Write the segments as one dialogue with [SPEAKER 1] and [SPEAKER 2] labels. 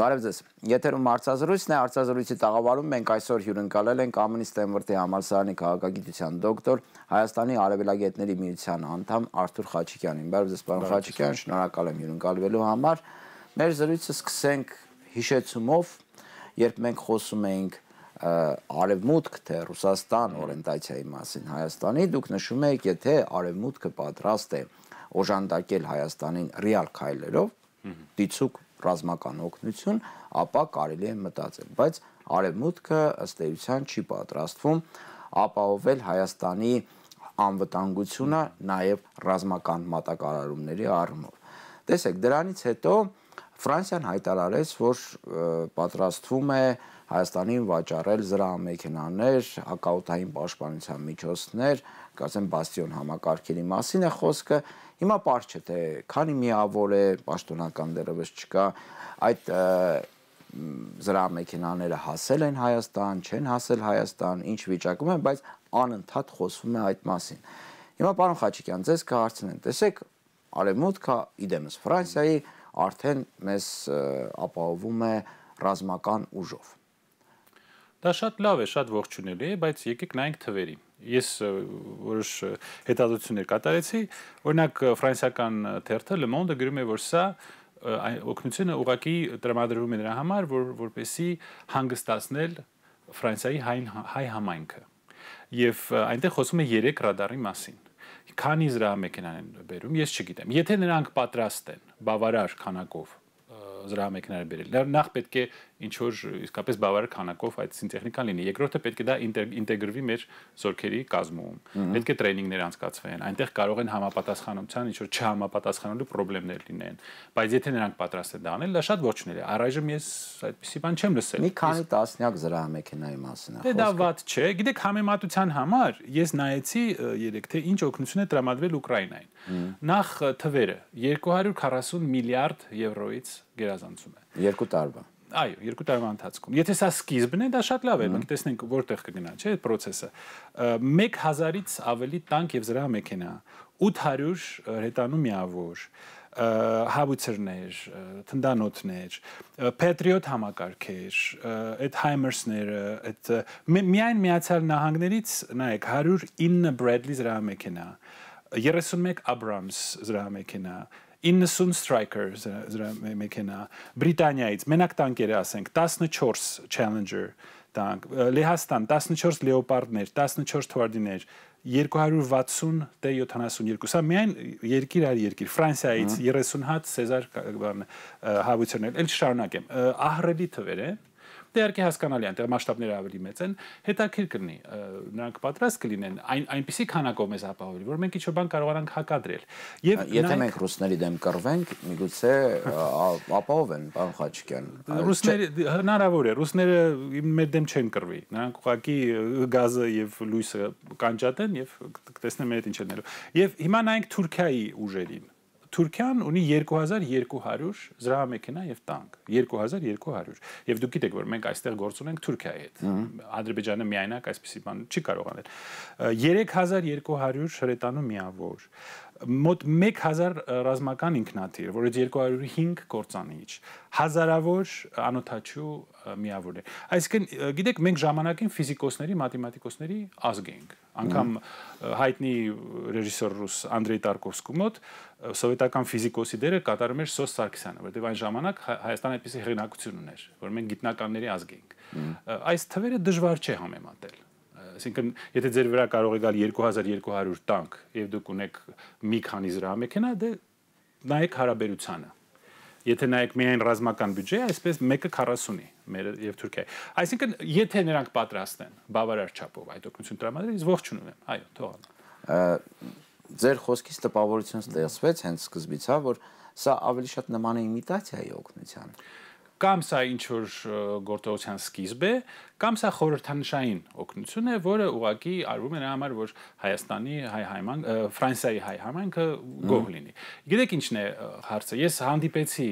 [SPEAKER 1] Բարև ձեզ։ Եթերում արձազրույցն է, արձազրույցի տաղավարում մենք այսօր հյուրընկալել ենք ԱՄՆ Ստենվորդի համալսարանի քաղաքագիտության դոկտոր, Հայաստանի արևելագետների միության անդամ Արթուր Խաչիկյանին։ Բարև ձեզ, պարոն Խաչիկյան, շնորհակալ եմ հյուրընկալվելու համար։ Մեր զրույցը սկսենք հիշեցումով, երբ մենք խոսում էինք արևմուտք թե Ռուսաստան օրենտացիայի մասին Հայաստանի, դուք նշում եք, եթե արևմուտքը պատրաստ է օժանդակել Հայաստանին ռեալ քայլերով, դիցուկ ռազմական օգնություն, ապա կարելի է մտածել, բայց արևմուտքը ըստ էության չի պատրաստվում ապահովել Հայաստանի անվտանգությունը նաև ռազմական մատակարարումների առումով։ Տեսեք, դրանից հետո Ֆրանսիան հայտարարեց, որ պատրաստվում է Հայաստանին վաճառել զրահամեքենաներ, հակաօթային պաշտպանության միջոցներ, կարծեմ բաստիոն համակարգերի մասին է խոսքը։ Հիմա པարզ չէ թե քանի միավոր է, պաշտոնական դերևս չկա։ Այդ զրահմեքենաները հասել են Հայաստան, չեն հասել Հայաստան, ինչ վիճակում են, բայց անընդհատ խոսվում է այդ մասին։ Հիմա պարոն Խաչիկյան, ձեզ կհարցնեմ, տեսեք, արևմուտքը իդեմս Ֆրանսիայի արդեն մեզ ապահովում է ռազմական ուժով։
[SPEAKER 2] Դա շատ լավ է, շատ ողջունելի է, բայց եկեք նայենք թվերին ես որոշ հետազոտություններ կատարեցի, օրինակ ֆրանսիական թերթը Le Monde-ը գրում է, որ սա օգնությունը ուղակի տրամադրվում է նրա համար, որ որպեսի հանգստացնել Ֆրանսիայի հայ համայնքը։ Եվ այնտեղ խոսում է 3 ռադարի մասին քանի զրահամեքենան են բերում, ես չգիտեմ։ Եթե նրանք պատրաստ են բավարար քանակով զրահամեքենաներ բերել, նախ պետք է ինչ որ իսկապես բավարար քանակով այդ սինտեխնիկան լինի։ Երկրորդը պետք է դա ինտեգրվի մեր զորքերի կազմում։ Պետք է տրեյնինգներ անցկացվեն։ Այնտեղ կարող են համապատասխանության ինչ որ չհամապատասխանելու խնդիրներ լինեն։ Բայց եթե նրանք պատրաստ են դա անել, դա շատ ոչնել է։
[SPEAKER 1] Առայժմ ես այդպիսի բան չեմ լսել։ Մի քանի տասնյակ զրահամեքենայի մասին է
[SPEAKER 2] խոսքը։ Դե դա ված չէ։ Գիտեք, համեմատության համար ես նայեցի երեք թե ինչ օգնություն է տրամադրվել Ուկրաինային։ Նախ թվերը 240 միլիարդ եվրոյից գերազանցում է։
[SPEAKER 1] Երկու տարվա
[SPEAKER 2] այո, երկու տարվա ընթացքում։ Եթե սա սկիզբն է, դա շատ լավ է, մենք տեսնենք որտեղ կգնա, չէ՞, այդ process-ը։ 1000-ից ավելի տանկ եւ զրահ մեքենա, 800 հետանու միավոր, հաբուցերներ, թնդանոթներ, Patriot համակարգեր, այդ Himers-ները, այդ միայն միացյալ նահանգներից նայեք 109 Bradley զրահ մեքենա, 31 Abrams զրահ մեքենա, 90 Striker զրա մեքենա, Բրիտանիայից մենակ տանկերը ասենք 14 Challenger տանկ, Լեհաստան 14 Leopard-ներ, 14 Թվարդիներ, 260 T72։ Սա միայն երկիր առ երկիր, Ֆրանսիայից 30 հատ Սեզար հավություններ, էլ շարունակեմ։ Ահռելի թվեր է։ Ա, Դե իհարկե հասկանալի է, այնտեղ մասշտաբները ավելի մեծ են, հետաքրքիր կլինի նրանք պատրաստ կլինեն այն այնպիսի քանակով մեզ ապահովել, որ մենք ինչ-որ բան կարողանանք հակադրել։
[SPEAKER 1] Եվ եթե մենք ռուսների դեմ կռվենք, միգուցե ապահովեն պարոն Խաչիկյան։
[SPEAKER 2] Ռուսները հնարավոր է, ռուսները մեր դեմ չեն կռվի։ Նրանք ուղղակի գազը եւ լույսը կանջատեն եւ կտեսնեն մեր ինչ են ներում։ Եվ հիմա նայենք Թուրքիայի ուժերին Թուրքիան ունի 2200 զրահամեքենա եւ տանկ, 2200։ Եվ դուք գիտեք, որ մենք այստեղ գործ ունենք Թուրքիայի հետ։ Ադրբեջանը միայնակ այսպիսի բան չի կարող անել։ 3200 հրետանու միավոր մոտ 1000 ռազմական ինքնաթիռ, որից 205 կործանիչ, հազարավոր անօթաչու միավորն է։ Այսինքն գիտեք, մենք ժամանակին ֆիզիկոսների, մաթեմատիկոսների ազգ էինք։ Անկամ հայտնի ռեժիսոր ռուս Անդրեյ Տարկովսկու մոտ սովետական ֆիզիկոսի դերը կատարում էր Սոս Սարգսյանը, որտեղ այն ժամանակ հա, Հայաստանը այդպիսի հեղինակություն ուներ, որ մենք գիտնականների ազգ էինք։ Այս թվերը դժվար չէ համեմատել այսինքն եթե ձեր վրա կարող է գալ 2200 տանկ եւ դուք ունեք մի քանի զրահամեքենա դե նայեք հարաբերությանը եթե նայեք միայն ռազմական բյուջեը այսպես 1-ը 40-ի մեր եւ Թուրքիայի։ Այսինքն եթե նրանք պատրաստ են բավարար չափով այդ օգնություն տրամադրել, իսկ ողջուն ունեմ, այո,
[SPEAKER 1] թողանք։ Ձեր խոսքից տպավորությունս տեսվեց հենց սկզբից, հա, որ սա ավելի շատ նման է իմիտացիայի օգնության։ Ա կամ սա ինչ որ գործողության սկիզբ է, կամ սա խորհրդանշային
[SPEAKER 2] օգնություն է, որը ուղակի արվում է նա համար, որ Հայաստանի հայ հայման Ֆրանսիայի հայ հայմանքը գող լինի։ Գիտեք ինչն է հարցը։ Ես հանդիպեցի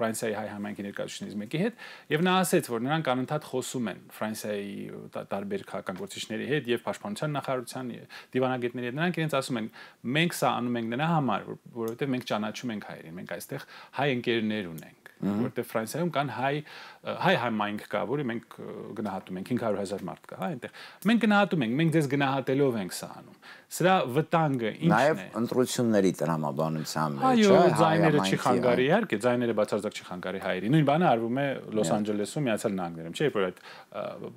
[SPEAKER 2] Ֆրանսիայի հայ հայմանքի ներկայացուցիչներից մեկի հետ, եւ նա ասաց, որ նրանք անընդհատ խոսում են Ֆրանսիայի տարբեր քաղաքական գործիչների հետ եւ պաշտպանության նախարարության դիվանագետների հետ։ Նրանք իրենց ասում են, մենք սա անում ենք նրա համար, որովհետեւ մենք ճանաչում ենք հայերին, մենք այստեղ հայ ընկերներ ունենք որտեղ Ֆրանսիայում կան հայ հայ համայնք կա, որի մենք գնահատում ենք 500.000 մարդ կա, հա, այնտեղ։ Մենք գնահատում ենք, մենք դες գնահատելով ենք սա անում։ Սրա վտանգը ինչն է։ Նաև
[SPEAKER 1] ընտրությունների տրամաբանության մեջ, հա, ձայները չի խանգարի,
[SPEAKER 2] իհարկե, ձայները բացարձակ չի խանգարի հայերի։ Նույն բանը արվում է Լոս Անջելեսում, Միացյալ Նահանգներում, չէ՞, որ այդ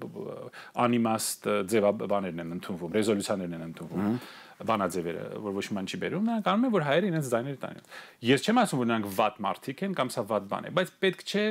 [SPEAKER 2] անիմաստ ձևաբաներն են ընդունվում, ռեզոլյուցիաներն են ընդունվում բանաձևերը, որ ոչ ման չի բերում, նրանք անում են, որ հայերը իրենց ձայները տան։ Ես չեմ ասում, որ նրանք վատ մարդիկ են կամ սա վատ բան է, բայց պետք չէ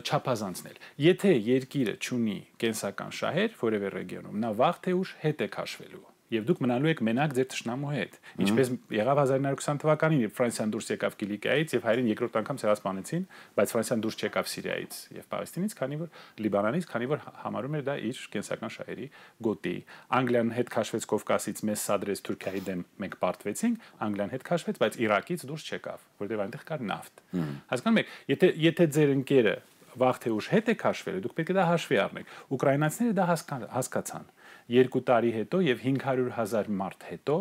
[SPEAKER 2] չափազանցնել։ Եթե երկիրը ունի կենսական շահեր որևէ ռեգիոնում, նա վաղ թե ուշ հետ է քաշվելու եւ դուք մնալու եք մենակ ձեր ճշնամու հետ։ Ինչպես եղավ 1920 թվականին, երբ Ֆրանսիան դուրս եկավ Կիլիկիայից եւ հայրին երկրորդ անգամ ցերասպանեցին, բայց Ֆրանսիան դուրս չեկավ Սիրիայից եւ Պաղեստինից, քանի որ Լիբանանից, քանի որ համարում էր դա իր կենսական շահերի գոտի։ Անգլիան հետ քաշվեց Կովկասից, մեզ սադրեց Թուրքիայի դեմ, մենք պարտվեցինք, Անգլիան հետ քաշվեց, բայց Իրաքից դուրս չեկավ, որտեղ այնտեղ կար նավթ։ Հասկանում եք, եթե եթե ձեր ընկերը վաղ թե ուշ հետ է քաշվել, դուք պետք է դա հաշվի առնեք։ Ուկրաինացիները դա հասկան, հասկացան։ հասկան, 2 տարի հետո եւ 500.000 մարդ հետո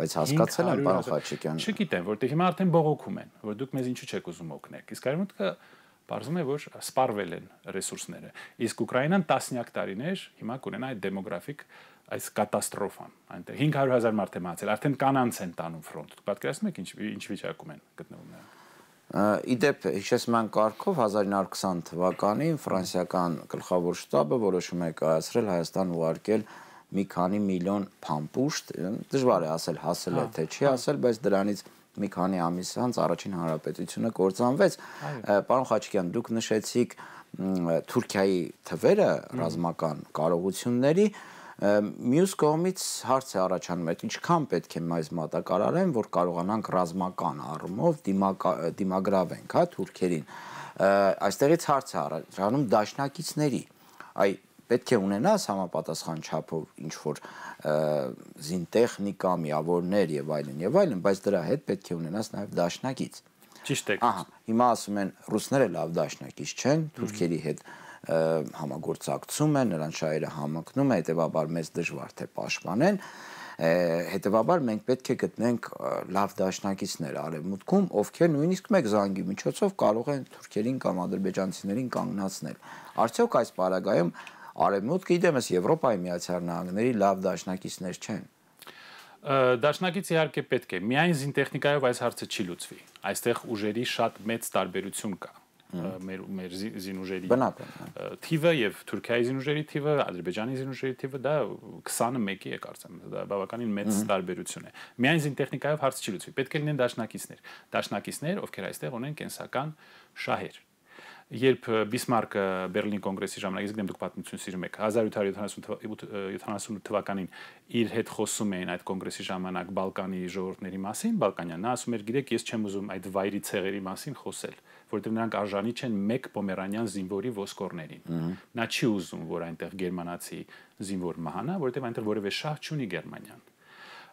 [SPEAKER 2] բայց հասկացել են պարոն Խաչիկյան չգիտեմ որտեղ հիմա արդեն բողոքում են որ դուք մեզ ինչու չեք ուզում օգնել իսկ հայրենիքը Պարզվում է, որ սպառվել են ռեսուրսները։ Իսկ Ուկրաինան տասնյակ տարիներ հիմա կունենա այդ դեմոգրաֆիկ այս կատաստրոֆան։ Այնտեղ 500.000 մարդ է մահացել, արդեն կանանց են տանում ֆրոնտ։ Դուք պատկերացնու՞մ եք ինչ ինչ վիճակում են գտնվում նրանք։
[SPEAKER 1] Իդեպ հիշեցման կարգով 1920 թվականին ֆրանսիական գլխավոր շտաբը որոշում է կայացրել Հայաստան ուղարկել մի քանի միլիոն փամփուշտ, դժվար է ասել հասել է թե չի ասել, բայց դրանից մի քանի ամիս անց առաջին հանրապետությունը կործանվեց։ Պարոն Խաչիկյան, դուք նշեցիք Թուրքիայի թվերը ռազմական կարողությունների, mm -hmm Մյուս կողմից հարց է առաջանում այդ ինչքան պետք է այս մատակարարեն, որ կարողանանք ռազմական առումով դիմագրավենք, հա, թուրքերին։ Այստեղից հարց է առաջանում դաշնակիցների։ Այ պետք է ունենաս համապատասխան չափով ինչ որ զինտեխնիկա, միավորներ եւ այլն եւ այլն, բայց դրա հետ պետք է ունենաս նաեւ դաշնակից։ Ճիշտ է։ Ահա, հիմա ասում են ռուսները լավ դաշնակից չեն, թուրքերի հետ։ mm -hmm համագործակցում է, նրանց շահերը համընկնում է, հետեւաբար մեզ դժվար թե պաշտպանեն հետեւաբար մենք պետք է գտնենք լավ դաշնակիցներ արևմուտքում, ովքեր նույնիսկ մեկ զանգի միջոցով կարող են թուրքերին կամ ադրբեջանցիներին կանգնացնել։ Արդյոք այս պարագայում արևմուտքը իդեմս Եվրոպայի միացյալ նահանգների լավ դաշնակիցներ չեն
[SPEAKER 2] դաշնակից իհարկե պետք է։ Միայն զինտեխնիկայով այս հարցը չի լուծվի։ Այստեղ ուժերի շատ մեծ տարբերություն կա մեր մեր զինուժերի բնական հա։ թիվը եւ Թուրքիայի զինուժերի թիվը, Ադրբեջանի զինուժերի թիվը դա 21-ի է կարծեմ, դա բավականին մեծ տարբերություն է։ Միայն զինտեխնիկայով հարց չի լուծվի։ Պետք է լինեն դաշնակիցներ, դաշնակիցներ, ովքեր այստեղ ունեն կենսական շահեր երբ Բիսմարկը Բերլին կոնգրեսի ժամանակ, ես գիտեմ դուք պատմություն սիրում եք, 1878 թվականին իր հետ խոսում էին այդ կոնգրեսի ժամանակ Բալկանի ժողովրդների մասին, Բալկանյանն ասում էր՝ գիտեք, ես չեմ ուզում այդ վայրի ցեղերի մասին խոսել, որովհետև նրանք արժանի չեն մեկ պոմերանյան զինվորի ոսկորներին։ Նա չի ուզում, որ այնտեղ գերմանացի զինվոր մահանա, որովհետև այնտեղ որևէ շահ չունի Գերմանիան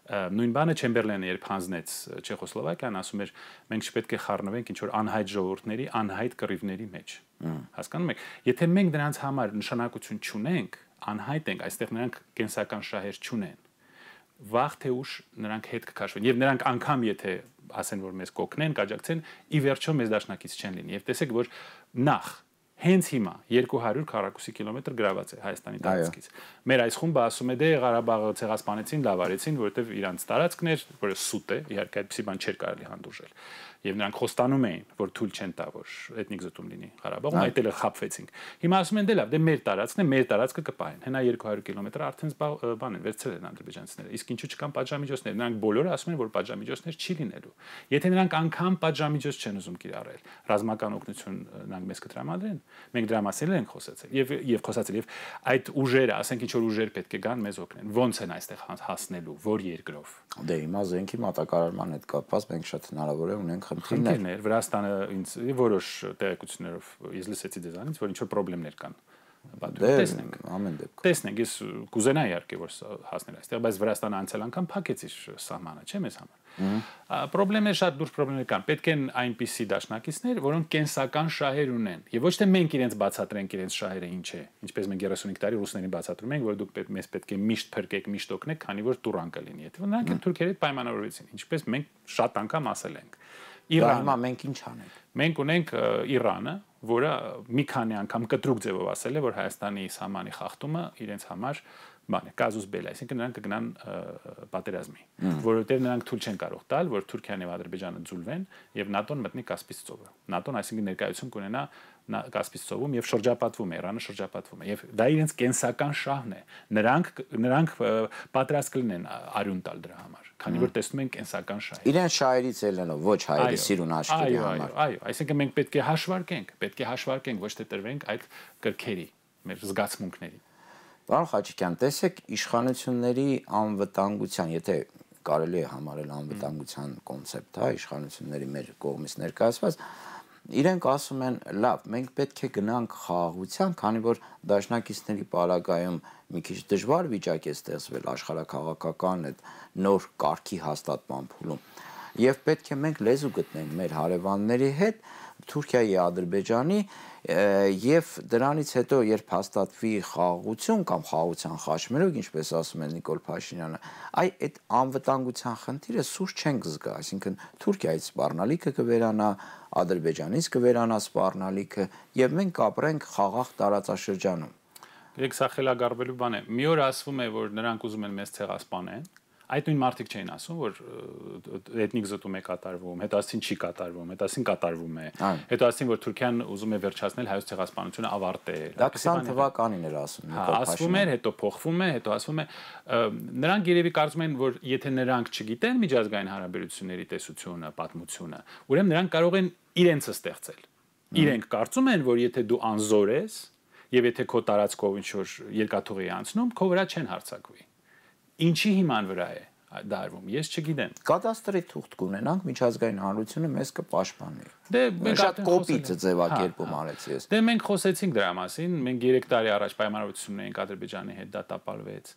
[SPEAKER 2] նույն բանը Չեմբերլենը երբ հանձնեց Չեխոսլովակիան, ասում էր մենք չպետք է խառնվենք ինչ որ անհայտ ժողովուրդների, անհայտ կռիվների մեջ։ Հասկանում եք, եթե մենք դրանց համար նշանակություն չունենք, անհայտ ենք, այստեղ նրանք կենսական շահեր չունեն վաղ թե ուշ նրանք հետ կքաշվեն եւ նրանք անգամ եթե ասեն որ մեզ կօգնեն, կաջակցեն, ի վերջո մեզ դաշնակից չեն լինի։ Եվ տեսեք, որ նախ հենց հիմա 200 քառակուսի կիլոմետր գրաված է Հայաստանի տարածքից։ Մեր այս խումբը ասում է դե Ղարաբաղը ցեղասպանեցին, լավարեցին, որովհետև իրանց տարածքներ, որը սուտ է, իհարկե այդպեսի բան չէր կարելի հանդուրժել եւ նրանք խոստանում էին, որ թույլ չեն տա, որ էթնիկ զտում լինի Ղարաբաղում, այդ էլը խափվեցինք։ Հիմա ասում են դե լավ, դե մեր տարածքն է, մեր տարածքը կպահեն։ Հենա 200 կիլոմետր արդեն բան են վերցրել են ադրբեջանցիները։ Իսկ ինչու չկան պատժամիջոցներ։ Նրանք բոլորը ասում են, որ պատժամիջոցներ չի լինելու։ Եթե նրանք անգամ պատժամիջոց չեն ուզում կիրառել, ռազմական օգնություն նրանք մեզ կտրամադրեն։ Մենք դրա մասին ենք խոսացել եւ եւ խոսացել եւ այդ ուժերը, ասենք ինչ որ ուժեր պետք է գան մեզ օգնեն։ Ոնց են այստեղ հա-, հասնելու, որ երկրով։
[SPEAKER 1] Դե հիմա զենքի մատակարարման հետ կապված մենք շատ հնարավոր է ունենք խնդիրներ։
[SPEAKER 2] Վրաստանը ինձ որոշ տեղեկություններով ես լսեցի դեզանից, որ ինչ որ խնդիրներ կան դե, տեսնենք ամեն դեպքում տեսնենք ես կուզենա իհարկե որ հասնել այստեղ բայց վրաստանը անցյալ անգամ փակեց իր սահմանը չէ՞ մեզ համար պրոբլեմը շատ դուրս պրոբլեմներ կան պետք են այնպիսի դաշնակիցներ որոնք կենսական շահեր ունեն եւ ոչ թե մենք իրենց բացատրենք իրենց շահերը ինչ է ինչպես մենք 35 տարի ռուսներին բացատրում ենք որ դուք պետք մեզ պետք է միշտ փրկեք միշտ օգնեք քանի որ տուրանկ կլինի եթե նրանք են թուրքերը պայմանավորվեցին ինչպես մենք շատ անգամ ասել ենք Իրանը։ Հիմա մենք ինչ անենք։ Մենք ունենք Իրանը, որը մի քանի անգամ կտրուկ ձևով ասել է, որ Հայաստանի սահմանի խախտումը իրենց համար բան է, կազուս բել, այսինքն նրանք կգնան պատերազմի, որովհետև նրանք ցույց չեն կարող տալ, որ Թուրքիան եւ Ադրբեջանը ձուլվեն եւ ՆԱՏՕ-ն մտնի Կասպից ծովը։ ՆԱՏՕ-ն այսինքն ներկայություն կունենա Կասպից ծովում եւ շրջապատվում է, Իրանը շրջապատվում է եւ դա իրենց կենսական շահն է։ Նրանք նրանք պատրաստ կլինեն արյուն տալ դրա համար, քանի որ տեսնում են կենսական շահ։
[SPEAKER 1] Իրեն շահերից ելնելով ոչ հայերի սիրուն աշխարհի համար։
[SPEAKER 2] Այո, այո, այսինքն մենք պետք է հաշվարկենք, պետք է հաշվարկենք, ոչ թե տրվենք այդ կրքերի, մեր զգացմունքների։
[SPEAKER 1] Պարոն Խաչիկյան, տեսեք իշխանությունների անվտանգության, եթե կարելի է համարել անվտանգության կոնցեպտ, հա, իշխանությունների մեր կողմից ներկայացված, իրենք ասում են լավ մենք պետք է գնանք խաղաղության քանի որ դաշնակիցների պարագայում մի քիչ դժվար վիճակ է ստեղծվել աշխարհակաղակական այդ նոր կարգի հաստատման փուլում եւ պետք է մենք լեզու գտնենք մեր հարևանների հետ Թուրքիայի, Ադրբեջանի եւ դրանից հետո երբ հաստատվի խաղաղություն կամ խաղաղության խաչմերուկ, ինչպես ասում է Նիկոլ Փաշինյանը, այ այդ անվտանգության խնդիրը սուր չենք զգա, այսինքն Թուրքիայից սպառնալիքը կվերանա, Ադրբեջանից կվերանա սպառնալիքը եւ մենք կապրենք խաղաղ տարածաշրջանում։
[SPEAKER 2] Գրեք սա խելագարվելու բան է։ Մի օր ասվում է, որ նրանք ուզում են մեզ ցեղասպանեն, այդ նույն մարդիկ չէին ասում, որ էթնիկ զտում է կատարվում, հետասին չի կատարվում, հետասին կատարվում է։ Հետասին որ Թուրքիան ուզում է վերջացնել հայոց ցեղասպանությունը ավարտել։ Դա 20 թվականին էր ասում հա, Նիկոլ Փաշինյանը։ Ասում էր, հետո փոխվում է, հետո ասում է նրանք երևի կարծում են, որ եթե նրանք չգիտեն միջազգային հարաբերությունների տեսությունը, պատմությունը, ուրեմն նրանք կարող են իրենցը ստեղծել։ Իրենք կարծում են, որ եթե դու անզոր ես, եւ եթե քո տարածքով ինչ որ երկաթուղի անցնում, քո վրա չեն հարցակվի։ Ինչի հիման վրա է դարվում։ Ես չգիտեմ։ Կադաստրի թուղթ
[SPEAKER 1] կունենանք, միջազգային հանրությունը մեզ կպաշտպանի։ Դե մենք շատ կոպիտ ձևակերպում հա, հա, հա։ արեցի ես։
[SPEAKER 2] Դե մենք խոսեցինք դրա մասին, մենք 3 տարի առաջ պայմանավորություն ունենք Ադրբեջանի հետ, դա տապալվեց։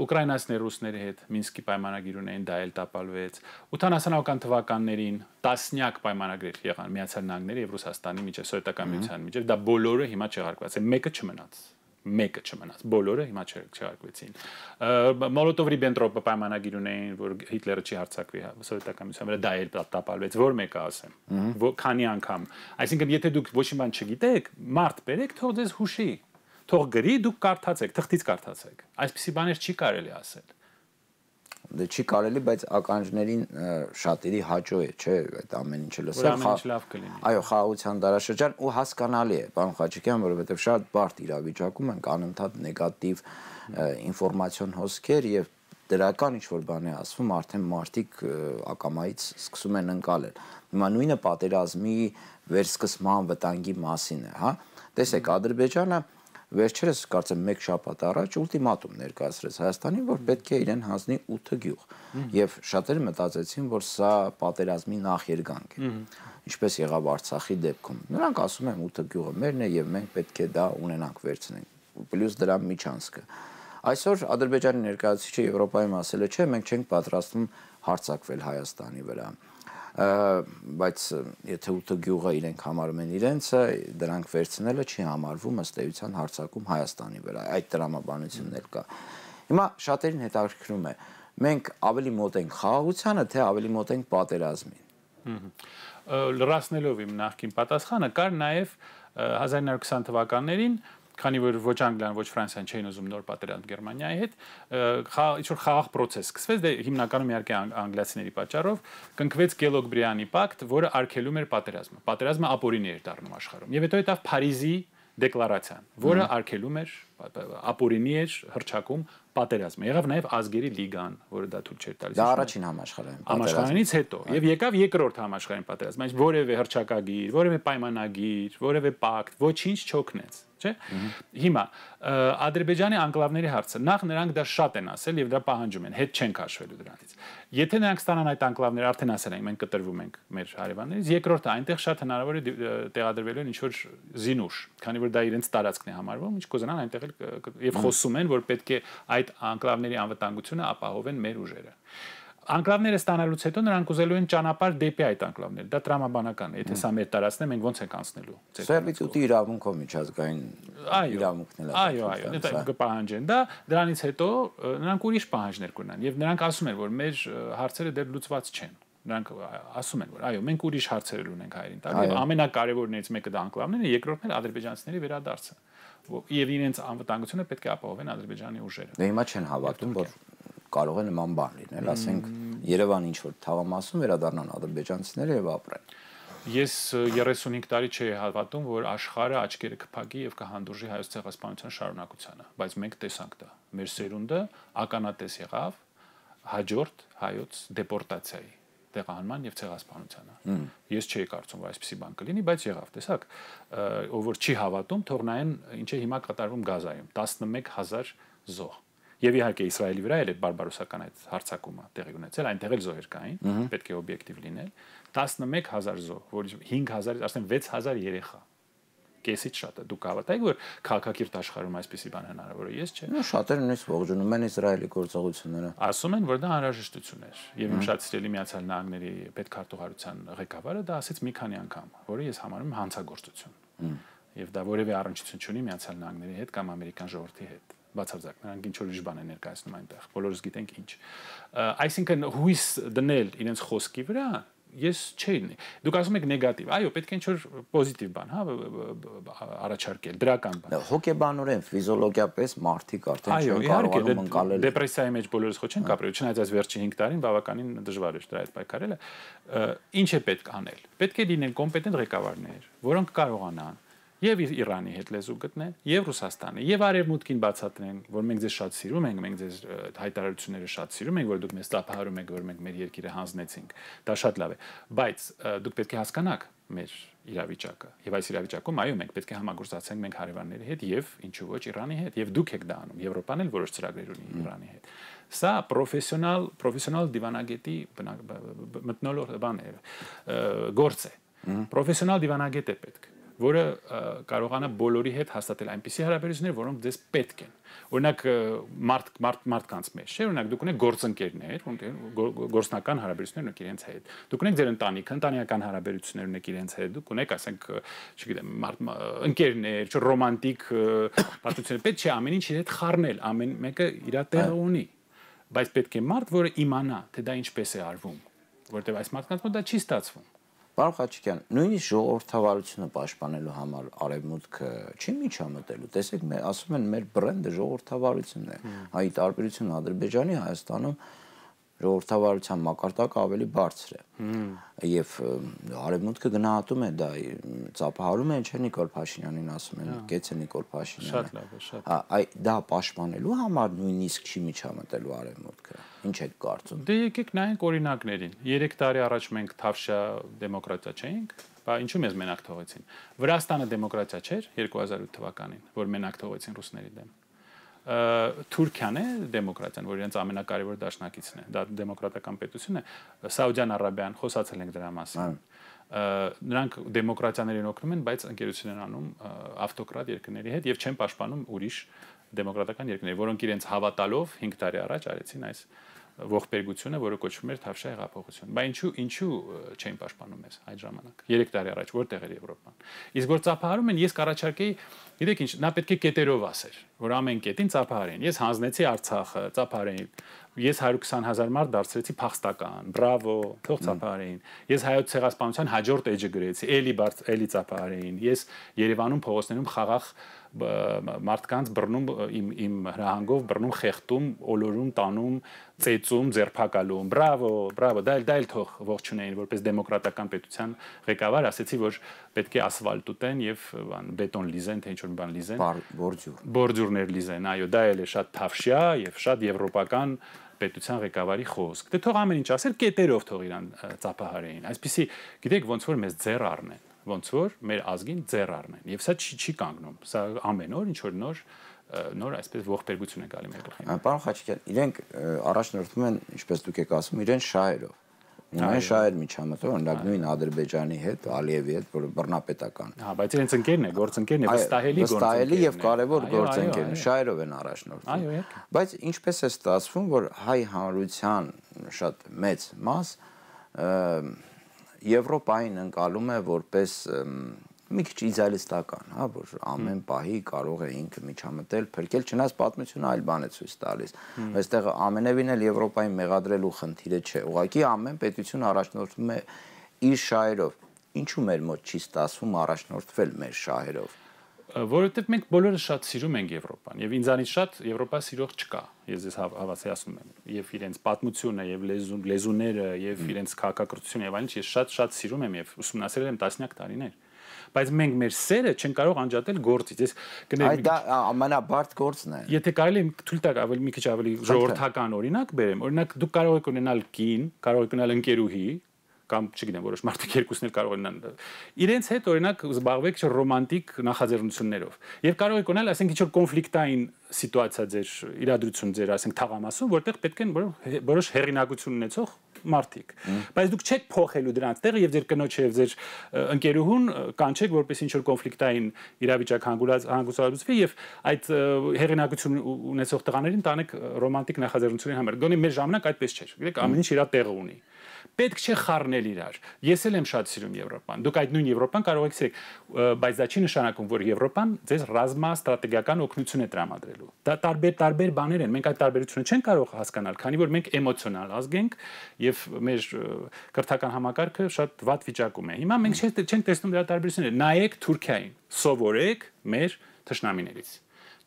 [SPEAKER 2] Ուկրաինացիներ ռուսների հետ Մինսկի պայմանագիր ունեն, դա էլ տապալվեց։ 80-ական թվականներին տասնյակ պայմանագրեր եղան Միացյալ Նահանգների եւ Ռուսաստանի միջև, Սովետական միության միջև, դա բոլորը հիմա չեղարկված է, մեկը չմնաց մեկը չմնաց։ Բոլորը հիմա չհարկվեցին։ Մոլոտով-Ռիբենտրոպը պայմանագիր ունեին, որ Հիտլերը չի հարձակվի հա- սովետականության վրա, դա էլ տապալվեց, որ մեկը ասեմ։ Որ քանի անգամ։ Այսինքն եթե դուք ոչ մի բան չգիտեք, մարդ բերեք, թող ձեզ հուշի։ Թող գրի, դուք կարդացեք, թղթից կարդացեք։ Այսպիսի բաներ չի կարելի ասել
[SPEAKER 1] դե չի կարելի, բայց ականջներին շատերի հաճո է, չէ, այդ ամեն ինչը լսել։ Որ ամեն ինչ լավ կլինի։ Այո, խաղաղության դարաշրջան ու հասկանալի է, պարոն Խաչիկյան, որովհետև շատ բարդ իրավիճակում ենք անընդհատ նեգատիվ ինֆորմացիոն հոսքեր եւ դրական ինչ որ բան է ասվում, արդեն մարդիկ ակամայից սկսում են ընկալել։ Հիմա նույնը պատերազմի վերսկսման վտանգի մասին է, հա։ Տեսեք, Ադրբեջանը mm -hmm վերջերս կարծեմ 1 շաբաթ առաջ ուլտիմատում ներկայացրեց Հայաստանին, որ պետք է իրեն հանձնի 8 գյուղ։ Եվ շատերը մտածեցին, որ սա պատերազմի նախերգանք է։ Ինչպես եղավ Արցախի դեպքում։ Նրանք ասում են 8 գյուղը մերն է եւ մենք պետք է դա ունենանք վերցնենք։ Պլյուս դրա միջանցքը։ Այսօր Ադրբեջանի ներկայացուցիչը Եվրոպայում ասել է, չէ, մենք չենք պատրաստվում հարցակվել Հայաստանի վրա։ Ա բայց եթե ուտը գյուղը իրենք համարում են իրենցը, դրանք վերցնելը չի համարվում ըստ էության հարցակում Հայաստանի վրա։ Այդ դրամաբանությունն էլ կա։ Հիմա շատերին հետաքրքրում է, մենք ավելի մոտ ենք խաղաղությանը, թե ավելի մոտ ենք պատերազմին։
[SPEAKER 2] Լրացնելով իմ նախքին պատասխանը, կար նաև 1920 թվականներին քանի որ ոչ Անգլիան, ոչ Ֆրանսիան չէին ուզում նոր պատերազմ Գերմանիայի հետ, ինչ որ խաղաղ process սկսվեց, դե հիմնականում իհարկե անգլիացիների պատճառով, կնքվեց Գելոգբրիանի պակտ, որը արգելում էր պատերազմը։ Պատերազմը ապօրինի էր դառնում աշխարհում։ Եվ հետո եկավ Փարիզի դեկլարացիան, որը արգելում էր ապօրինի էր հրճակում պատերազմը։ Եղավ նաև ազգերի լիգան, որը դա ցույց չէր տալիս։ Դա առաջին
[SPEAKER 1] համաշխարհային պատերազմը։ Համաշխարհանից հետո
[SPEAKER 2] եւ եկավ երկրորդ համաշխարհային պատերազմը, այս որևէ հրճակագիր, որևէ պայմանագիր, որևէ պակտ ոչինչ չօգնեց, չէ՞։ Հիմա Ադրբեջանի անկլավների հարցը, նախ նրանք դա շատ են ասել եւ դա պահանջում են, հետ չեն քաշվելու դրանից։ Եթե նրանք ստանան այդ անկլավները, արդեն ասել են, մենք կտրվում ենք մեր հարևաններից։ Երկրորդը, այնտեղ շատ հնարավոր է տեղադրվելու ինչ որ զինուշ, քանի որ դա իրենց տարածքն է համարվում, ինչ կուզենան այնտեղ են եւ խոսում են, որ պետք է այդ անկլավների անվտանգությունը ապահովեն մեր ուժերը։ Անկլավները ստանալուց հետո նրանք ուզելու են ճանապարհ դեպի այդ անկլավներ։ Դա տրամաբանական է, եթե սա մեր տարածքն է, մենք ոնց ենք անցնելու։ Սերվից
[SPEAKER 1] ուտի իրավունքով միջազգային իրավունքն էլ է։ Այո, այո, հա։ դա
[SPEAKER 2] կպահանջեն։ Դա դրանից հետո նրանք ուրիշ պահանջներ կունենան եւ նրանք ասում են, որ մեր հարցերը դեռ լուծված չեն նրանք ասում են որ այո մենք ուրիշ հարցեր ունենք հայերին տակ եւ ամենակարևորներից մեկը դա անկլավներն է երկրորդն էլ ադրբեջանցիների վերադարձը եւ իրենց անվտանգությունը պետք է ապահովեն ադրբեջանի ուժերը
[SPEAKER 1] դե հիմա չեն հավատում որ կարող է նման բան լինել ասենք Երևան ինչ որ թաղամասում վերադառնան ադրբեջանցիները եւ ապրեն
[SPEAKER 2] Ես 35 տարի չէի հավատում, որ աշխարհը աչքերը կփակի եւ կհանդուրժի հայոց ցեղասպանության շարունակությանը, բայց մենք տեսանք դա։ Մեր սերունդը ականատես եղավ հաջորդ հայոց դեպորտացիայի տեղահանման եւ ցեղասպանությանը։ Ես չէի կարծում, որ այսպիսի բան կլինի, բայց եղավ, տեսակ, ով որ չի հավատում, թողնային ինչ է հիմա կատարվում Գազայում 11000 զոհ։ Եվ իհարկե Իսրայելի վրա էլ այդ բարբարոսական այդ հարցակումը տեղի ունեցել, այնտեղ էլ զոհեր կային, պետք է օբյեկտիվ լինել։ 11000 զոհ, որից 5000-ից արդեն 6000 երեխա կեսից շատը դուք հավատայիք որ քաղաքակիրթ աշխարհում այսպիսի բան հնարավոր է ես չէ
[SPEAKER 1] նո շատերը նույնիսկ ողջունում են իսրայելի գործողությունները
[SPEAKER 2] ասում են որ դա անհրաժեշտություն էր եւ իմ շատ սիրելի միացյալ նահանգների պետքարտուղարության ղեկավարը դա ասեց մի քանի անգամ որը ես համարում եմ հանցագործություն եւ դա որևէ առնչություն չունի միացյալ նահանգների հետ կամ ամերիկյան ժողովրդի հետ բացարձակ նրանք ինչ որ ուրիշ բան են ներկայացնում այնտեղ բոլորս գիտենք ինչ այսինքն հույս դնել իրենց խոսքի վրա ես չէի դուք ասում եք նեգատիվ այո պետք է ինչ որ պոզիտիվ բան հա
[SPEAKER 1] առաջարկել դրական բան հոգեբանորեն ֆիզիոլոգիապես մարդիկ արդեն չեն կարողանում դե անցնել
[SPEAKER 2] դեպրեսիայի մեջ բոլորս խոչ են կապրել հա։ չնայած այս վերջին 5 տարին բավականին դժվար է դրա այդ պայքարելը ինչ է պետք անել պետք է լինեն կոմպետենտ ղեկավարներ որոնք կարողանան եւ Իրանի հետ լեզու գտնեն, եւ Ռուսաստանը, եւ Արևմուտքին բացատրեն, որ մենք ձեզ շատ սիրում ենք, մենք ձեզ հայտարարությունները շատ սիրում ենք, որ դուք մեզ ծափահարում եք, որ մենք մեր երկիրը հանձնեցինք։ Դա շատ լավ է, բայց դուք պետք է հասկանաք մեր իրավիճակը։ Եվ այս իրավիճակում այո, մենք պետք է համագործակցենք մենք հարևանների հետ եւ ինչու ոչ Իրանի հետ եւ դուք եք դա անում։ Եվրոպան էլ որոշ ծրագրեր ունի Իրանի հետ։ Սա պրոֆեսիոնալ պրոֆեսիոնալ դիվանագետի մտնոլորտ բան է, գործ է։ Պրոֆեսիոնալ դիվանագետ է պետք որը կարողանա բոլորի հետ հաստատել այնպիսի հարաբերություններ, որոնք դες պետք են։ Օրինակ մարդ մարդ մարդկանց մեջ, չէ՞, օրինակ դուք ունեք գործընկերներ, դե- գործնական հարաբերություններ ունեք իրենց հետ։ Դուք ունեք ձեր ընտանիքը, ընտանեկան հարաբերություններ ունեք իրենց հետ։ Դուք ունեք, ասենք, չգիտեմ, մարդ ընկերներ, չէ՞, ռոմանտիկ պատմություններ, պետք չէ ամեն ինչ իր հետ խառնել, ամեն մեկը իր տեղը ունի։ Բայց պետք է մարդ, որը իմանա, թե դա ինչպես է արվում, որտեղ
[SPEAKER 1] այս մարդկանց մոտ դա չի ստացվում։ Պարոն Խաչիկյան, նույնիսկ ժողովրդավարությունը պաշտպանելու համար արևմուտքը չի միջամտելու։ Տեսեք, ասում են մեր բրենդը ժողովրդավարությունն է։ Հայի տարբերություն Ադրբեջանի, Հայաստանում ժողովրդավարության մակարդակը ավելի բարձր է։ Եվ արևմուտքը գնահատում է դա, ծափահարում է ինչեր Նիկոլ Փաշինյանին ասում են, կեցը հա։ Նիկոլ Փաշինյանը։ Շատ լավ է, շատ։ Այ դա պաշտպանելու համար նույնիսկ չի միջամտելու արևմուտքը։ Ինչ եք կարծում։
[SPEAKER 2] Դե եկեք նայենք օրինակներին։ 3 տարի առաջ մենք Թավշա դեմոկրատիա չէինք, բա ինչու՞ մեզ մենակ թողեցին։ Վրաստանը դեմոկրատիա չէր 2008 թվականին, որ մենակ թողեցին ռուսների դեմ Թուրքիան է դեմոկրատիան, որ իրենց ամենակարևոր դաշնակիցն է։ Դա դեմոկրատական պետություն է։ Սաուդյան Արաբիան խոսացել ենք դրա մասին։ Նրանք դեմոկրատիաներին օգնում են, բայց ընկերություն են անում ավտոկրատ երկրների հետ եւ չեն պաշտպանում ուրիշ դեմոկրատական երկրներ, որոնք իրենց հավատալով 5 տարի առաջ արեցին այս ողբերգությունը, որը կոչվում էր Թավշա հեղափոխություն։ Բայց ինչու ինչու չէին պաշտպանում մեզ այդ ժամանակ։ 3 տարի առաջ որտեղ էր Եվրոպան։ Իսկ որ ծափահարում են, ես կառաջարկեի, գիտեք ինչ, նա պետք է կետերով ասեր, որ ամեն կետին ծափահարեն։ Ես հանձնեցի Արցախը, ծափահարեն։ Ես 120000 մարդ դարձրեցի փախստական։ Բրավո, թող ծափահարեն։ Ես հայոց ցեղասպանության հաջորդ էջը գրեցի, էլի բարձ, էլի ծափահարեն։ Ես Երևանում փողոցներում խաղաղ մարդկանց բռնում իմ իմ հրահանգով բռնում խեղտում, օլորում, տանում, ծեծում, ձերփակալում։ Բրավո, բրավո, դա էլ դա էլ թող ողջունեին որպես դեմոկրատական պետության ղեկավար, ասացի, որ պետք է ասֆալտ ուտեն եւ բան բետոն լիզեն, թե ինչ որ բան լիզեն։ Բորձյուր։ Բորձյուրներ լիզեն, այո, դա էլ է շատ թավշյա եւ շատ եվրոպական պետության ղեկավարի խոսք։ Դե թող ամեն ինչ ասել կետերով թող իրան ծափահարեին։ Այսպեսի գիտեք ոնց որ մեզ ձեռ առնեն ոնց որ մեր ազգին ձեռ առնեն։ Եվ սա չի, չի կանգնում։ Սա ամեն օր ինչ որ նոր նոր այսպես ողբերգություն է գալի մեր
[SPEAKER 1] գլխին։ Պարոն Խաչիկյան, իրենք առաջնորդվում են, ինչպես դուք եք ասում, իրեն շահերով։ Ունեն շահեր միջամտով, օրինակ նույն Ադրբեջանի հետ, Ալիևի հետ, որը բռնապետական։ Հա, բայց իրենց ընկերն է, գործընկերն է, վստահելի գործընկերն է։ Վստահելի եւ կարեւոր գործընկերն է, շահերով են առաջնորդվում։ Այո, իհարկե։ Բայց ինչպես է ստացվում, որ հայ հանրության շատ մեծ մասը Եվրոպային ընկալում է որպես մի քիչ իդեալիստական, հա, որ ամեն պահի կարող է ինքը միջամտել, փրկել, չնայած պատմությունը այլ բան է ցույց տալիս։ Այստեղ ամենևին էլ Եվրոպային մեղադրելու խնդիրը չէ։ Ուղղակի ամեն պետություն առաջնորդվում է իր շահերով։ Ինչու մեր մոտ չի ստացվում առաջնորդվել մեր շահերով
[SPEAKER 2] որովհետև մենք բոլորը շատ սիրում ենք Եվրոպան եւ ինձանից շատ Եվրոպա սիրող չկա ես ես հավասար ասում եմ եւ իրենց պատմությունը եւ լեզուն լեզուները եւ իրենց քաղաքակրթությունը եւ այլն ես շատ շատ սիրում եմ եւ ուսումնասիրել եմ տասնյակ տարիներ բայց մենք մեր սերը չեն կարող անջատել գործից։ Ես գնեմ Այդ դա
[SPEAKER 1] ամենաբարձ գործն է։
[SPEAKER 2] Եթե կարելի է թույլ տալ ավելի մի քիչ ավելի ժողովրդական օրինակ բերեմ, օրինակ դուք կարող եք ունենալ կին, կարող եք ունենալ ընկերուհի, կամ չգիտեմ որոշ մարդիկ երկուսն էլ կարող են իրենց հետ օրինակ զբաղվեք չէ ռոմանտիկ նախաձեռնություններով եւ կարող եք ունենալ ասենք ինչ որ կոնֆլիկտային սիտուացիա ձեր իրադրություն ձեր, ասենք թաղամասում, որտեղ պետք են որոշ հերինակություն ունեցող մարդիկ։ Բայց դուք չեք փոխելու դրանց տեղը եւ ձեր կնոջը եւ ձեր ընկերուհուն կանչեք որպես ինչ որ կոնֆլիկտային իրավիճակ հանգուցած հանգուցալուծվի եւ այդ հերինակություն ունեցող տղաներին տանեք ռոմանտիկ նախաձեռնությունների համար։ Գոնե մեր ժամանակ այդպես չէր։ Գիտեք, ամեն ինչ իր տեղը ունի։ Պետք չէ խառնել իրար։ Ես էլ եմ շատ սիրում Եվրոպան։ Դուք այդ նույն Եվրոպան կարող եք ցեք, բայց դա չի նշանակում, որ Եվրոպան ձեզ ռազմա ստրատեգիական օգնություն է տրամադրել կատարելու։ Դա տարբեր տարբեր բաներ են։ Մենք այդ տարբերությունը չենք կարող հասկանալ, քանի որ մենք էմոցիոնալ ազգ ենք եւ մեր կրթական համակարգը շատ վատ վիճակում է։ Հիմա մենք չենք տեսնում դրա տարբերությունները։ Նայեք Թուրքիային, սովորեք մեր ճշնամիներից։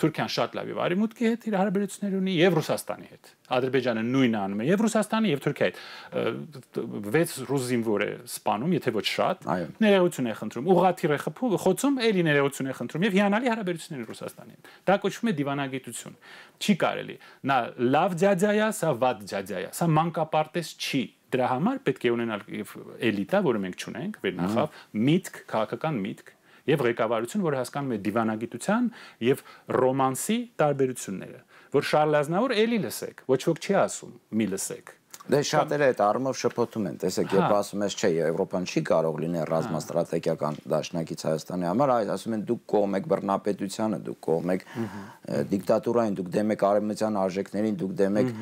[SPEAKER 2] Թուրքիան շատ լավ եւ արևմուտքի հետ իր հարաբերություններ ունի եւ Ռուսաստանի հետ։ Ադրբեջանը նույնն անում է եւ Ռուսաստանի եւ Թուրքիայի հետ։ Վեց ռուս զինվոր է սպանում, եթե ոչ շատ։ Ներերություն է խնդրում, ուղղաթիռ է խփում, խոցում, ելի ներերություն է խնդրում եւ հիանալի հարաբերություններ Ռուսաստանի հետ։ Դա կոչվում է դիվանագիտություն։ Չի կարելի։ Նա լավ ջաջայա, սա վատ ջաջայա։ Սա մանկապարտեզ չի դրա համար պետք է ունենալ էլիտա, որը մենք չունենք, վերնախավ, միտք, քաղաքական միտք, եւ ղեկավարություն, որը հասկանում է դիվանագիտության եւ ռոմանսի տարբերությունները, որ Շարլ Ազնավոր էլի լսեք, ոչ ոք չի ասում՝ մի լսեք։ Դե շատերը այդ առումով շփոթում են, տեսեք, երբ հա։
[SPEAKER 1] ասում ես, չէ, Եվրոպան չի կարող լինել հա։ ռազմաստրատեգիական դաշնակից Հայաստանի համար, այս ասում են դուք կողմ եք բռնապետությանը, դուք կողմ եք դիկտատուրային, դուք դեմ եք արևմտյան արժեքներին, դուք դեմ եք,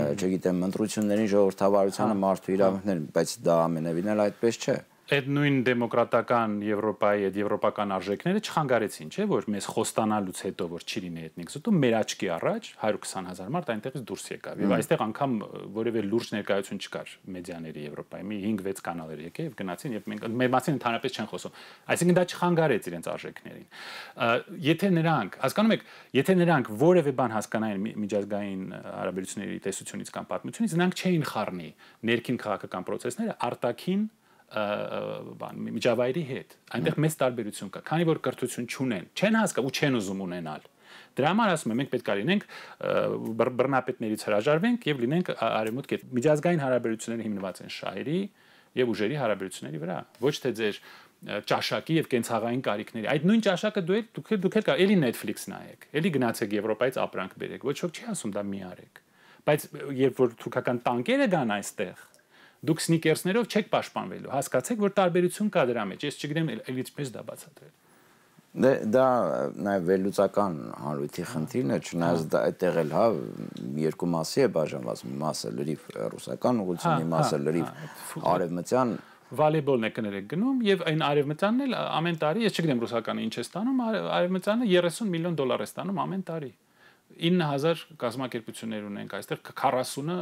[SPEAKER 1] չգիտեմ, ընտրություններին, ժողովրդավարությանը, հա։ մարդու իրավունքներին, բայց դա ամենևին էլ այդպես չէ։ Ահա
[SPEAKER 2] այդ նույն դեմոկրատական Եվրոպայի այդ եվրոպական արժեքները չխանգարեցին, չէ՞, որ մեզ խոստանալուց հետո որ չի լինի էթնիկ զուտում, մեր աչքի առաջ 120.000 մարդ այնտեղից դուրս եկավ։ Եվ այստեղ անգամ որևէ լուրջ ներկայություն չկար մեդիաների Եվրոպայի։ Մի 5-6 կանալներ եկե եւ գնացին եւ մենք մեր մասին ընդհանրապես չեն խոսում։ Այսինքն դա չխանգարեց իրենց արժեքներին։ Եթե նրանք, հասկանում եք, եթե նրանք որևէ բան հասկանային միջազգային հարաբերությունների տեսությունից կամ պատմությունից, նրանք չէին խառնի ներքին քաղաքական process-ները արտաքին բան միջավայրի հետ։ Այնտեղ մեծ տարբերություն կա, քանի որ կրթություն չունեն, չեն հասկա ու չեն ուզում ունենալ։ Դրա համար ասում եմ, մենք պետք է լինենք բռնապետներից հրաժարվենք եւ լինենք արևմուտք հետ։ Միջազգային հարաբերությունները հիմնված են շահերի եւ ուժերի հարաբերությունների վրա, ոչ թե ձեր ճաշակի եւ կենցաղային կարիքների։ Այդ նույն ճաշակը դու դուք դուք եք էլի Netflix նայեք, էլի գնացեք Եվրոպայից ապրանք բերեք, ոչ ոք չի ասում դա մի արեք։ Բայց երբ որ թուրքական տանկերը գան այստեղ, դուք սնիկերսներով չեք պաշտպանվելու։ Հասկացեք, որ տարբերություն կա դրա մեջ։ Ես չգիտեմ, էլ ինչպես դա բացատրել։
[SPEAKER 1] Դե դա նաև վերլուծական հանրույթի խնդիրն է, չնայած դա այդտեղ էլ հա երկու մասի է բաժանված, մի մասը լրիվ ռուսական ուղղություն, մի հա, հա, մասը լրիվ հա, արևմտյան
[SPEAKER 2] վոլեյբոլն է կներեք գնում եւ այն արևմտյանն էլ ամեն տարի, ես չգիտեմ ռուսականը ինչ է ստանում, արևմտյանը 30 միլիոն դոլար է ստանում ամեն տարի։ Ա 9000 կազմակերպություններ ունենք, այստեղ 40-ը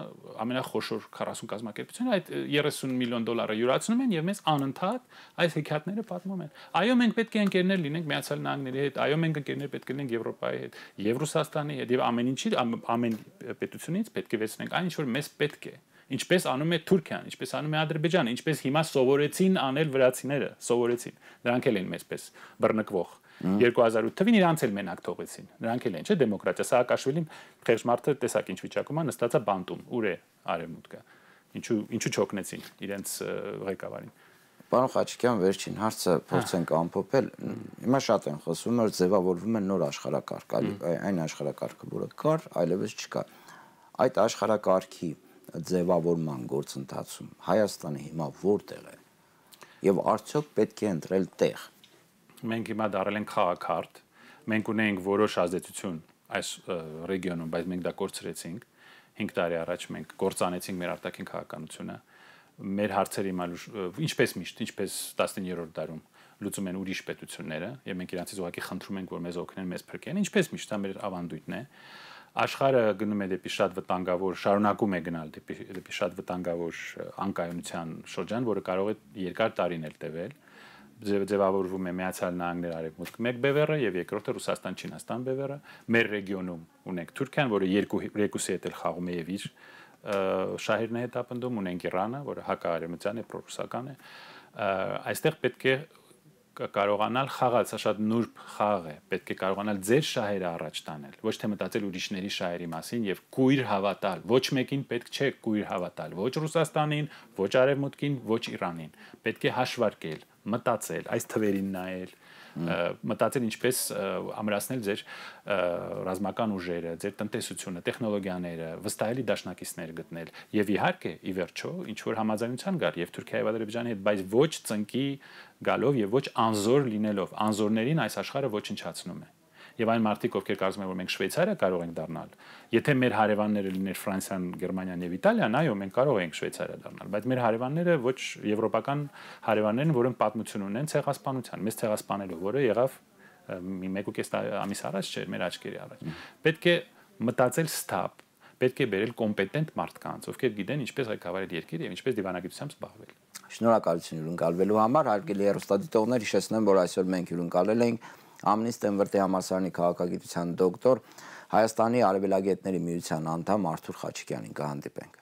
[SPEAKER 2] ամենախոշոր 40 կազմակերպությունն այդ 30 միլիոն դոլարը յուրացնում են եւ մեզ անընդհատ այս հեքիաթները պատմում են։ Այո, մենք պետք է ընկերներ լինենք Միացյալ Նահանգների հետ, այո, մենք ընկերներ պետք է լինենք Եվրոպայի հետ, եւ Ռուսաստանի հետ եւ ամեն ինչի ամեն պետությունից պետք է վերցնենք այն ինչ որ մեզ պետք է ինչպես անում է Թուրքիան, ինչպես անում է Ադրբեջանը, ինչպես հիմա սովորեցին անել վրացիները, սովորեցին։ Նրանք էլ են մեզպես բռնկվող։ 2008 հա։ թվին իրանց էլ մենակ թողեցին։ Նրանք էլ են, չէ, դեմոկրատիա։ Սահակաշվիլին քեղջ մարդը տեսակ ինչ վիճակում է, նստած է բանտում, ուր է արևմուտքը։ Ինչու ինչու չօգնեցին իրենց
[SPEAKER 1] ղեկավարին։ Պարոն Խաչիկյան, վերջին հարցը փորձենք ամփոփել։ Հիմա շատ են խոսում, որ ձևավորվում է նոր աշխարհակարգ, այն աշխարհակարգը, որը կար, այլևս չկա։ Այդ աշխարհակարգի ձևավորման գործընթացում Հայաստանը հիմա որտեղ է։ Եվ արդյոք պետք է ընտրել տեղ
[SPEAKER 2] մենք հիմա դարել ենք քաղաքարտ, մենք ունենք որոշ ազդեցություն այս ռեգիոնում, բայց մենք դա կորցրեցինք 5 տարի առաջ մենք կորցանեցինք մեր արտաքին քաղաքականությունը մեր հարցերը հիմա ինչպես միշտ, ինչպես 19-րդ դարում լուծում են ուրիշ պետությունները եւ մենք իրանցից ուղղակի խնդրում ենք որ մեզ օգնեն, մեզ փրկեն, ինչպես միշտ, դա մեր ավանդույթն է։ Աշխարհը գնում է դեպի շատ վտանգավոր, շարունակում է գնալ դեպի դեպի շատ վտանգավոր անկայունության շրջան, որը կարող է երկար տարիներ տևել ձևավորվում է Միացյալ Նահանգներ արևմուտք 1 բևեռը եւ երկրորդը Ռուսաստան-Չինաստան բևեռը։ Մեր ռեգիոնում ունենք Թուրքիան, որը երկու երկուսի հետ էլ խաղում է եւ իր շահերն է հետապնդում, ունենք Իրանը, որը հակաարևմտյան է, պրոռուսական է։ Այստեղ պետք է կարողանալ խաղալ, սա շատ նուրբ խաղ է։ Պետք է կարողանալ ձեր շահերը առաջ տանել, ոչ թե մտածել ուրիշների շահերի մասին եւ քույր հավատալ։ Ոչ մեկին պետք չէ քույր հավատալ, ոչ Ռուսաստանին, ոչ Արևմուտքին, ոչ Իրանին։ Պետք է հաշվարկել մտածել, այս թվերին նայել, մտածել ինչպես ամրացնել ձեր ռազմական ուժերը, ձեր տնտեսությունը, տեխնոլոգիաները, վստահելի դաշնակիցներ գտնել եւ իհարկե ի վերջո ինչ որ համաձայնության գար եւ Թուրքիայի եւ Ադրբեջանի հետ, բայց ոչ ծնկի գալով եւ ոչ անզոր լինելով, անզորներին այս աշխարհը ոչնչացնում է եւ այն մարդիկ, ովքեր կարծում են, որ մենք Շվեյցարիա կարող ենք դառնալ, եթե մեր հարևանները լիներ Ֆրանսիան, Գերմանիան եւ Իտալիան, այո, մենք կարող ենք Շվեյցարիա դառնալ, բայց մեր հարևանները ոչ եվրոպական հարևաններն, որոնք պատմություն ունեն ցեղասպանության, մեծ ցեղասպանելով, որը եղավ մի 1.5 ամիս առաջ չէր մեր աչքերի առաջ։ Պետք է մտածել ստապ, պետք է բերել կոմպետենտ մարդկանց, ովքեր գիտեն ինչպես ղեկավարել երկիրը եւ ինչպես դիվանագիտությամբ զբաղվել։
[SPEAKER 1] Շնորհակալություն հյուրընկալվելու համար, հարգելի հեռուստադիտողներ, հիշեցնեմ, որ այսօր մենք հյուրընկալել ենք Ամնիստ Տենվերտի համալսարանի քաղաքագիտության դոկտոր Հայաստանի արևելագետների միության անդամ Արթուր Խաչիկյանին կհանդիպենք։